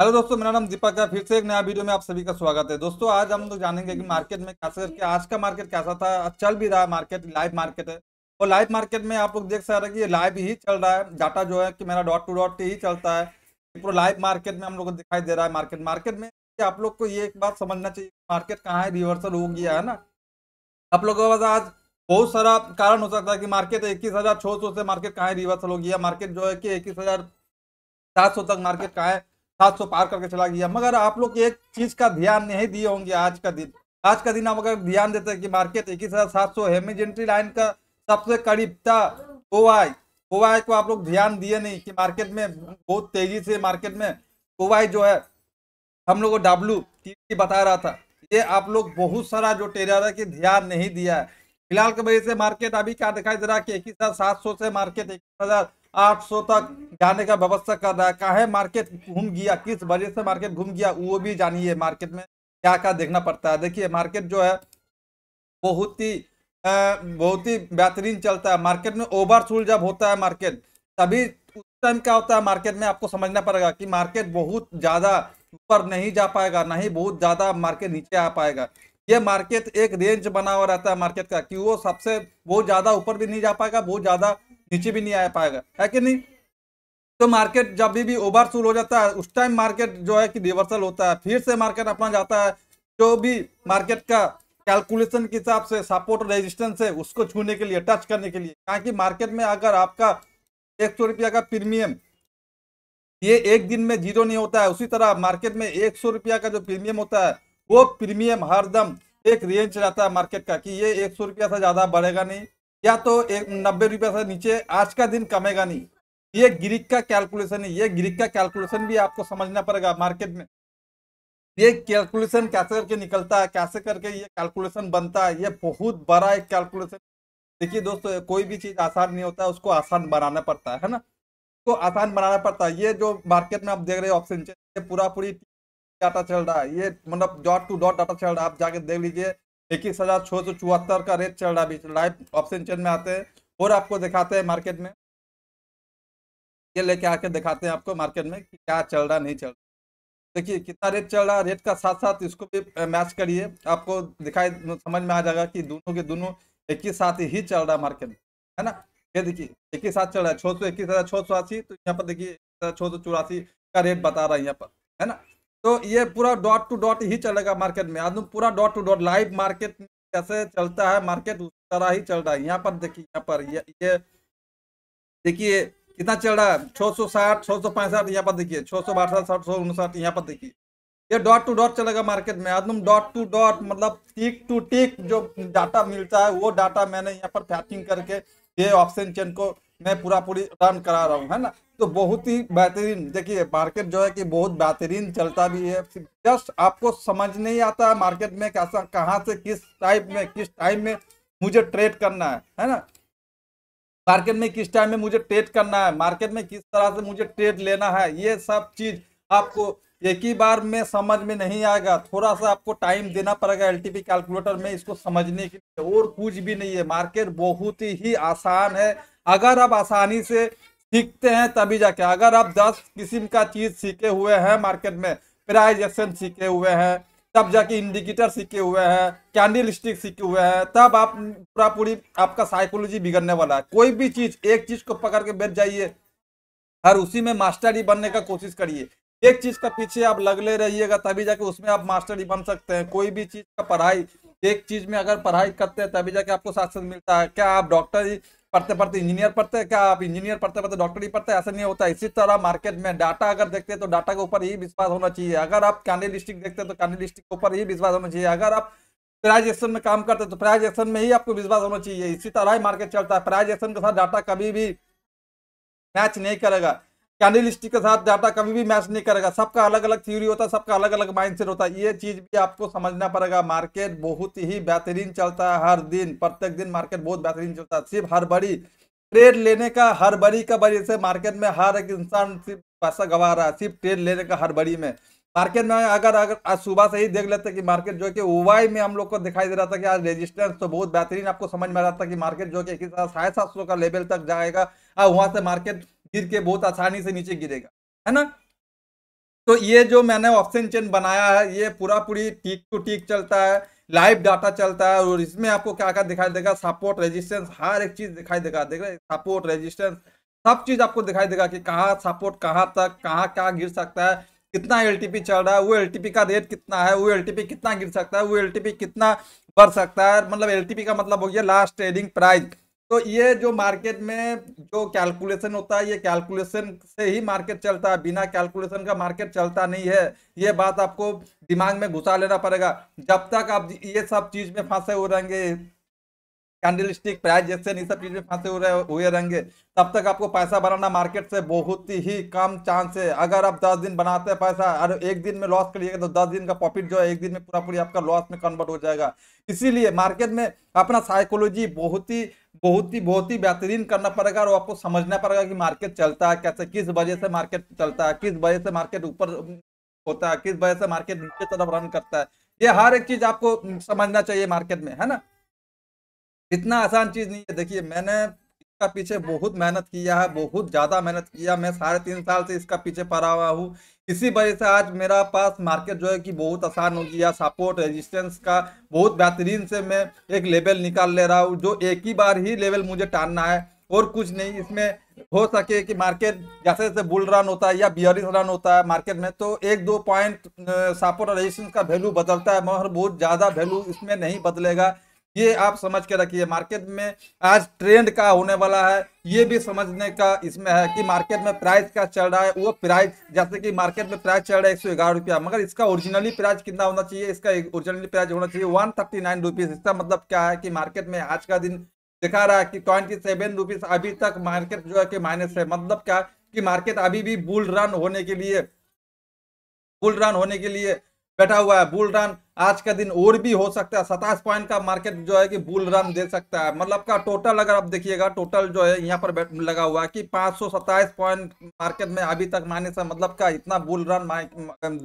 hello दोस्तों मेरा नाम दीपक है फिर से एक नया वीडियो में आप सभी का स्वागत है दोस्तों आज हम लोग जानेंगे कि मार्केट में कैसे करके आज का मार्केट कैसा था चल भी रहा है मार्केट लाइव मार्केट है और लाइव मार्केट में आप लोग देख सकते हैं कि ये लाइव ही चल रहा है डाटा जो है कि मेरा डॉट टू डॉट ही चलता है पूरा लाइव मार्केट में हम लोग को दिखाई दे रहा है मार्केट मार्केट में आप लोग को ये एक बात समझना चाहिए मार्केट कहाँ है रिवर्सल हो गया है ना आप लोगों के पास आज बहुत सारा कारण हो सकता है कि मार्केट इक्कीस हजार छः सौ से मार्केट कहाँ रिवर्सल हो गया मार्केट जो है कि इक्कीस हजार सात सौ तक मार्केट कहाँ है सात सौ पार करके चला गया मगर आप लोग एक चीज का ध्यान नहीं दिए होंगे आज का दिन आज का दिन आप अगर ध्यान देते हैं कि मार्केट इक्कीस हजार सात सौ हेमिजेंट्री लाइन का सबसे करीब था ओ आई को आप लोग ध्यान दिए नहीं कि मार्केट में बहुत तेजी से मार्केट में ओवाई जो है हम लोग को डब्लू बता रहा था ये आप लोग बहुत सारा जो टेरर है कि ध्यान नहीं दिया है फिलहाल की वजह से मार्केट अभी क्या दिखाई दे रहा है कि इक्कीस हजार सात सौ से मार्केट इक्कीस हजार 800 तक जाने का व्यवस्था कर रहा है काहे मार्केट घूम गया किस वजह से मार्केट घूम गया वो भी जानिए मार्केट में क्या क्या देखना पड़ता है देखिए मार्केट जो है बहुत ही बहुत ही बेहतरीन चलता है मार्केट में ओवरसूल जब होता है मार्केट तभी उस टाइम क्या होता है मार्केट में आपको समझना पड़ेगा कि मार्केट बहुत ज़्यादा ऊपर नहीं जा पाएगा ना ही बहुत ज़्यादा मार्केट नीचे आ पाएगा ये मार्केट एक रेंज बना हुआ रहता है मार्केट का कि वो सबसे बहुत ज़्यादा ऊपर भी नहीं जा पाएगा बहुत ज़्यादा नीचे भी नहीं आ पाएगा है कि नहीं तो मार्केट जब भी, भी ओवरसूल हो जाता है उस टाइम मार्केट जो है कि रिवर्सल होता है फिर से मार्केट अपना जाता है जो भी मार्केट का कैलकुलेशन के हिसाब से सपोर्ट रेजिस्टेंस है उसको छूने के लिए टच करने के लिए ताकि मार्केट में अगर आपका एक सौ रुपया का प्रीमियम ये एक दिन में जीरो नहीं होता है उसी तरह मार्केट में एक सौ रुपया का जो प्रीमियम होता है वो प्रीमियम हरदम एक रेंज रहता है मार्केट का कि ये एक सौ रुपया से ज़्यादा बढ़ेगा नहीं या तो एक नब्बे रुपये से नीचे आज का दिन कमेगा नहीं ये ग्रीक का कैलकुलेशन है ये ग्रीक का कैलकुलेशन भी आपको समझना पड़ेगा मार्केट में ये कैलकुलेशन कैसे करके निकलता है कैसे करके ये कैलकुलेशन बनता है ये बहुत बड़ा एक कैलकुलेशन देखिए दोस्तों कोई भी चीज़ आसान नहीं होता है उसको आसान बनाना पड़ता है ना उसको आसान बनाना पड़ता है ये जो मार्केट में आप देख रहे हो ऑप्शन ये पूरा पूरी डाटा चल रहा है ये मतलब डॉट टू डॉट डाटा चल रहा है आप जाके देख लीजिए इक्कीस हजार छह सौ चौहत्तर का रेट चल रहा है लाइव ऑप्शन चेन में आते हैं और आपको दिखाते हैं मार्केट में ये लेके आके दिखाते हैं आपको मार्केट में कि क्या चल रहा नहीं चल रहा देखिए कितना रेट चल रहा है रेट का साथ साथ इसको भी मैच करिए आपको दिखाई समझ में आ जाएगा कि दोनों के दोनों एक ही साथ ही चल रहा है मार्केट में है ना ये देखिए एक ही साथ चल रहा है छह सौ इक्कीस हज़ार छह सौ अस्सी तो यहाँ पर देखिए छः सौ चौरासी का रेट बता रहा है यहाँ पर है ना तो ये पूरा डॉट टू डॉट ही चलेगा मार्केट में आदमी पूरा dot to dot live market कैसे चलता है मार्केट उस तरह ही चल रहा है यहाँ पर देखिए यहाँ पर ये ये देखिए कितना चल रहा है छह सौ साठ छह सौ पैंसठ यहाँ पर देखिए छह सौ बासठ साठ सौ उनसठ यहाँ पर देखिए ये डॉट टू डॉट चलेगा मार्केट में आदम डॉट टू डॉट मतलब टिक टू टिक जो डाटा मिलता है वो डाटा मैंने यहाँ पर फैचिंग करके ये ऑप्शन चेन को मैं पूरा पूरी रन करा रहा हूँ है ना तो बहुत ही बेहतरीन देखिए मार्केट जो है कि बहुत बेहतरीन चलता भी है जस्ट आपको समझ नहीं आता मार्केट में कैसा कहाँ से किस टाइप में किस टाइम में मुझे ट्रेड करना है है ना मार्केट में किस टाइम में मुझे ट्रेड करना है मार्केट में किस तरह से मुझे ट्रेड लेना है ये सब चीज़ आपको एक ही बार में समझ में नहीं आएगा थोड़ा सा आपको टाइम देना पड़ेगा एल कैलकुलेटर में इसको समझने के लिए और कुछ भी नहीं है मार्केट बहुत ही आसान है अगर आप आसानी से सीखते हैं तभी जाके अगर आप दस किस्म का चीज सीखे हुए हैं मार्केट में प्राइज एक्शन सीखे हुए हैं तब जाके इंडिकेटर सीखे हुए हैं कैंडल स्टिक सीखे हुए हैं तब आप पूरा पूरी आपका साइकोलॉजी बिगड़ने वाला है कोई भी चीज एक चीज को पकड़ के बैठ जाइए और उसी में मास्टर ही बनने का कोशिश करिए एक चीज का पीछे आप लगले रहिएगा तभी जाके उसमें आप मास्टर ही बन सकते हैं कोई भी चीज का पढ़ाई एक चीज में अगर पढ़ाई करते हैं तभी जाके आपको साक्षात मिलता है क्या आप डॉक्टर ही पढ़ते पढ़ते इंजीनियर पढ़ते हैं क्या आप इंजीनियर पढ़ते पढ़ते डॉक्टर ही पढ़ते ऐसा नहीं होता इसी तरह मार्केट में डाटा अगर देखते हैं तो डाटा के ऊपर ही विश्वास होना चाहिए अगर आप कैंडलिस्टिक देखते हैं तो कैंडलिस्टिक के ऊपर ही विश्वास होना चाहिए अगर आप प्राइजेशन में काम करते हैं तो प्राइजेशन में ही आपको विश्वास होना चाहिए इसी तरह ही मार्केट चलता है प्राइजेशन के साथ डाटा कभी भी मैच नहीं करेगा कैंडल स्टिक के साथ डाटा कभी भी मैच नहीं करेगा सबका अलग अलग थ्योरी होता है सबका अलग अलग माइंडसेट होता है ये चीज भी आपको समझना पड़ेगा मार्केट बहुत ही बेहतरीन चलता है हर दिन प्रत्येक दिन मार्केट बहुत बेहतरीन चलता है सिर्फ हर बड़ी ट्रेड लेने का हर बड़ी का वजह से मार्केट में हर एक इंसान सिर्फ पैसा गंवा रहा है सिर्फ ट्रेड लेने का हर बड़ी में मार्केट में अगर अगर आज सुबह से ही देख लेते कि मार्केट जो कि ओवाई में हम लोग को दिखाई दे रहा था कि आज रेजिस्टेंस तो बहुत बेहतरीन आपको समझ में आ रहा था कि मार्केट जो कि साढ़े सात सौ का लेवल तक जाएगा और वहाँ से मार्केट गिर के बहुत आसानी से नीचे गिरेगा है ना तो ये जो मैंने ऑप्शन चेन बनाया है ये पूरा पूरी टीक टू टीक चलता है लाइव डाटा चलता है और इसमें आपको क्या क्या दिखाई देगा सपोर्ट रेजिस्टेंस हर एक चीज दिखाई देगा देख रहे सपोर्ट रेजिस्टेंस सब चीज आपको दिखाई देगा कि कहाँ सपोर्ट कहाँ तक कहाँ क्या गिर सकता है कितना एल चल रहा है वो एल का रेट कितना है वो एल कितना गिर सकता है वो एल कितना बढ़ सकता है मतलब एल का मतलब हो गया लास्ट ट्रेडिंग प्राइस तो ये जो मार्केट में जो कैलकुलेशन होता है ये कैलकुलेशन से ही मार्केट चलता है बिना कैलकुलेशन का मार्केट चलता नहीं है ये बात आपको दिमाग में घुसा लेना पड़ेगा जब तक आप ये सब चीज में फंसे हो रहेंगे कैंडल स्टिक प्राइस जैसे इन सब चीज में फंसे हुए हुए रहेंगे तब तक आपको पैसा बनाना मार्केट से बहुत ही कम चांस है अगर आप दस दिन बनाते हैं पैसा और एक दिन में लॉस करिएगा तो दस दिन का प्रॉफिट जो है एक दिन में पूरा पूरी आपका लॉस में कन्वर्ट हो जाएगा इसीलिए मार्केट में अपना साइकोलॉजी बहुत ही बहुत ही बहुत ही बेहतरीन करना पड़ेगा और आपको समझना पड़ेगा कि मार्केट चलता है कैसे किस वजह से मार्केट चलता है किस वजह से मार्केट ऊपर होता है किस वजह से मार्केट नीचे तरफ रन करता है ये हर एक चीज आपको समझना चाहिए मार्केट में है ना इतना आसान चीज़ नहीं है देखिए मैंने इसका पीछे बहुत मेहनत किया है बहुत ज़्यादा मेहनत किया मैं साढ़े तीन साल से इसका पीछे पड़ा हुआ हूँ इसी वजह से आज मेरा पास मार्केट जो है कि बहुत आसान हो गया सपोर्ट रेजिस्टेंस का बहुत बेहतरीन से मैं एक लेवल निकाल ले रहा हूँ जो एक ही बार ही लेवल मुझे टानना है और कुछ नहीं इसमें हो सके कि मार्केट जैसे जैसे बुल रन होता है या बियरिस रन होता है मार्केट में तो एक दो पॉइंट सपोर्ट और रेजिस्टेंस का वैल्यू बदलता है मगर बहुत ज़्यादा वैल्यू इसमें नहीं बदलेगा ये आप समझ के रखिए मार्केट में आज ट्रेंड का होने वाला है ये भी समझने का इसमें है कि मार्केट में प्राइस क्या चल रहा है वो प्राइस जैसे कि मार्केट में प्राइस चल रहा है एक रुपया मगर इसका ओरिजिनली प्राइस कितना होना चाहिए इसका ओरिजिनली प्राइस होना चाहिए वन थर्टी नाइन रुपीज इसका मतलब क्या है कि मार्केट में आज का दिन दिखा रहा है कि ट्वेंटी सेवन अभी तक मार्केट जो है कि माइनस है मतलब क्या कि मार्केट अभी भी बुल रन होने के लिए बुल रन होने के लिए बैठा हुआ है बुल रन आज का दिन और भी हो सकता है सताइस पॉइंट का मार्केट जो है कि बुल रन दे सकता है मतलब का टोटल अगर आप देखिएगा टोटल जो है यहाँ पर लगा हुआ है कि पाँच पॉइंट मार्केट में अभी तक माइनस है मतलब का इतना बुल रन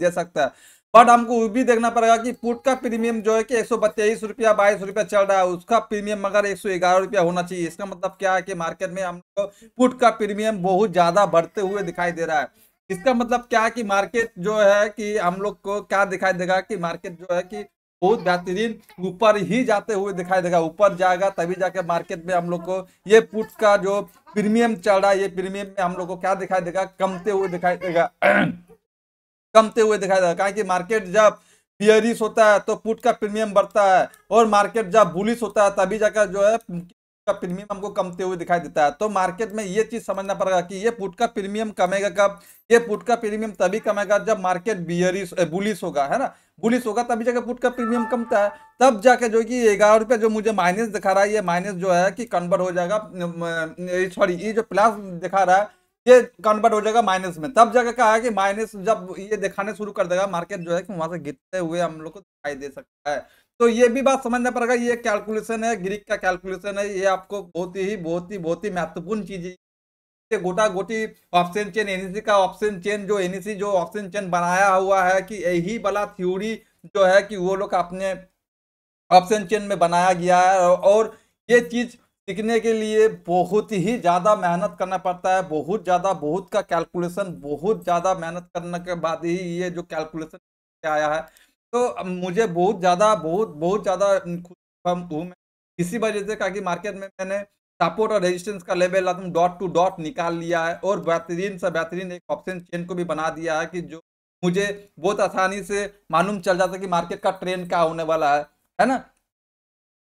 दे सकता है बट हमको वो भी देखना पड़ेगा कि पुट का प्रीमियम जो है कि एक सौ बत्तीस रुपया बाईस रुपया चल रहा है उसका प्रीमियम मगर एक सौ ग्यारह रुपया होना चाहिए इसका मतलब क्या है कि मार्केट में हमको पुट का प्रीमियम बहुत ज़्यादा बढ़ते हुए दिखाई दे रहा है इसका मतलब क्या कि मार्केट जो है कि हम लोग को क्या दिखाई देगा कि मार्केट जो है कि बहुत बेहतरीन ऊपर ही जाते हुए दिखाई देगा ऊपर जाएगा तभी जाके मार्केट में हम लोग को ये पुट का जो प्रीमियम चल रहा है ये प्रीमियम में हम लोग को क्या दिखाई देगा कमते हुए दिखाई देगा कमते हुए दिखाई देगा कारण कि मार्केट जब पियरिस होता है तो पुट का प्रीमियम बढ़ता है और मार्केट जब बुलिस होता है तभी जाकर जो है का प्रीमियम हमको कमते हुए दिखाई देता है तो मार्केट में ये चीज समझना पड़ेगा कि ये पुट का प्रीमियम कमेगा कब ये पुट का प्रीमियम तभी कमेगा जब मार्केट बियरिस बुलिस होगा है ना बुलिस होगा तभी जाकर पुट का प्रीमियम कमता है तब जाके जो कि ग्यारह रुपया जो मुझे माइनस दिखा रहा है ये माइनस जो है कि कन्वर्ट हो जाएगा सॉरी ये जो प्लस दिखा रहा है ये कन्वर्ट हो जाएगा माइनस में तब जाकर कहा है कि माइनस जब ये दिखाने शुरू कर देगा मार्केट जो है कि वहां से गिरते हुए हम लोग को दिखाई दे सकता है तो ये भी बात समझना पड़ेगा ये कैलकुलेशन है ग्रीक का कैलकुलेशन है ये आपको बहुत ही बहुत ही बहुत ही महत्वपूर्ण चीज है गोटा गोटी ऑप्शन चेन एनईसी का ऑप्शन चेन जो एनईसी जो ऑप्शन चेन बनाया हुआ है कि यही वाला थ्योरी जो है कि वो लोग अपने ऑप्शन चेन में बनाया गया है और ये चीज सीखने के लिए बहुत ही ज़्यादा मेहनत करना पड़ता है बहुत ज़्यादा बहुत का कैलकुलेशन बहुत ज़्यादा मेहनत करने के बाद ही ये जो कैलकुलेशन आया है तो मुझे बहुत ज़्यादा बहुत बहुत ज़्यादा खुद हूँ मैं इसी वजह से कहा कि मार्केट में मैंने सपोर्ट और रेजिस्टेंस का लेवल एकदम डॉट टू डॉट निकाल लिया है और बेहतरीन से बेहतरीन एक ऑप्शन चेन को भी बना दिया है कि जो मुझे बहुत आसानी से मालूम चल जाता है कि मार्केट का ट्रेंड क्या होने वाला है है ना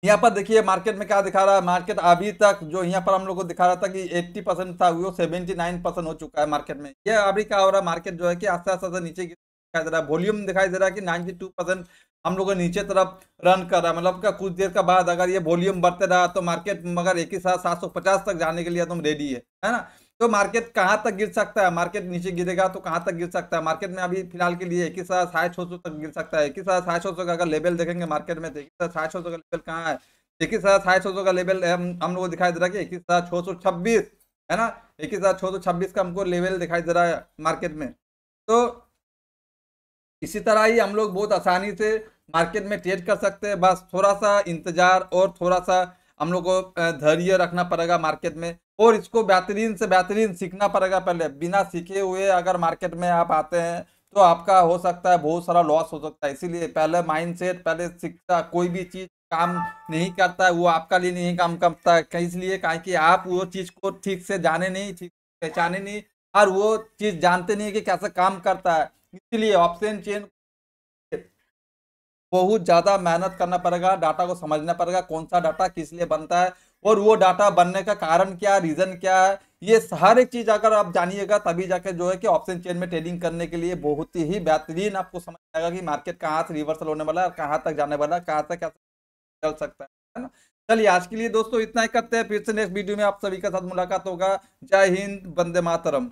यहाँ पर देखिए मार्केट में क्या दिखा रहा है मार्केट अभी तक जो यहाँ पर हम लोग को दिखा रहा था कि 80 परसेंट था वो 79 परसेंट हो चुका है मार्केट में ये अभी क्या हो रहा है मार्केट जो है कि आस्ते आस्ते नीचे गिर दिखाई दे रहा है वॉल्यूम दिखाई दे रहा है कि टू परसेंट हम लोग नीचे तरफ रन कर रहा है मतलब क्या कुछ देर के बाद अगर ये वॉल्यूम बढ़ते रहा तो मार्केट मगर एक ही साथ सात सौ पचास तक जाने के लिए तुम तो रेडी है है ना तो मार्केट कहाँ तक गिर सकता है मार्केट नीचे गिरेगा तो कहाँ तक गिर सकता है मार्केट में अभी फिलहाल के लिए एक ही साथ साढ़े छः सौ तक गिर सकता है एक ही साथ साढ़े छः सौ का अगर लेवल देखेंगे मार्केट में तो एक ही साथ साढ़े छः सौ का लेवल कहाँ है एक ही साथ साढ़े छः सौ का लेवल हम लोग को दिखाई दे रहा है कि एक ही साथ छः सौ छब्बीस है ना एक ही साथ छः सौ छब्बीस का हमको लेवल दिखाई दे रहा है मार्केट में तो इसी तरह ही हम लोग बहुत आसानी से मार्केट में ट्रेड कर सकते हैं बस थोड़ा सा इंतज़ार और थोड़ा सा हम लोग को धैर्य रखना पड़ेगा मार्केट में और इसको बेहतरीन से बेहतरीन सीखना पड़ेगा पहले बिना सीखे हुए अगर मार्केट में आप आते हैं तो आपका हो सकता है बहुत सारा लॉस हो सकता है इसीलिए पहले माइंडसेट पहले सीखता कोई भी चीज़ काम नहीं करता है वो आपका लिए नहीं काम करता है इसलिए कहा कि आप वो चीज़ को ठीक से जाने नहीं ठीक पहचाने नहीं और वो चीज़ जानते नहीं कि कैसे काम करता है इसीलिए ऑप्शन चेन बहुत ज़्यादा मेहनत करना पड़ेगा डाटा को समझना पड़ेगा कौन सा डाटा किस लिए बनता है और वो डाटा बनने का कारण क्या रीज़न क्या है ये हर एक चीज़ अगर आप जानिएगा तभी जाकर जो है कि ऑप्शन चेन में ट्रेडिंग करने के लिए बहुत ही बेहतरीन आपको समझ आएगा कि मार्केट कहाँ से रिवर्सल होने वाला है कहाँ तक जाने वाला है कहाँ तक क्या चल सकता है ना चलिए आज के लिए दोस्तों इतना ही करते हैं फिर से नेक्स्ट वीडियो में आप सभी के साथ मुलाकात होगा जय हिंद बंदे मातरम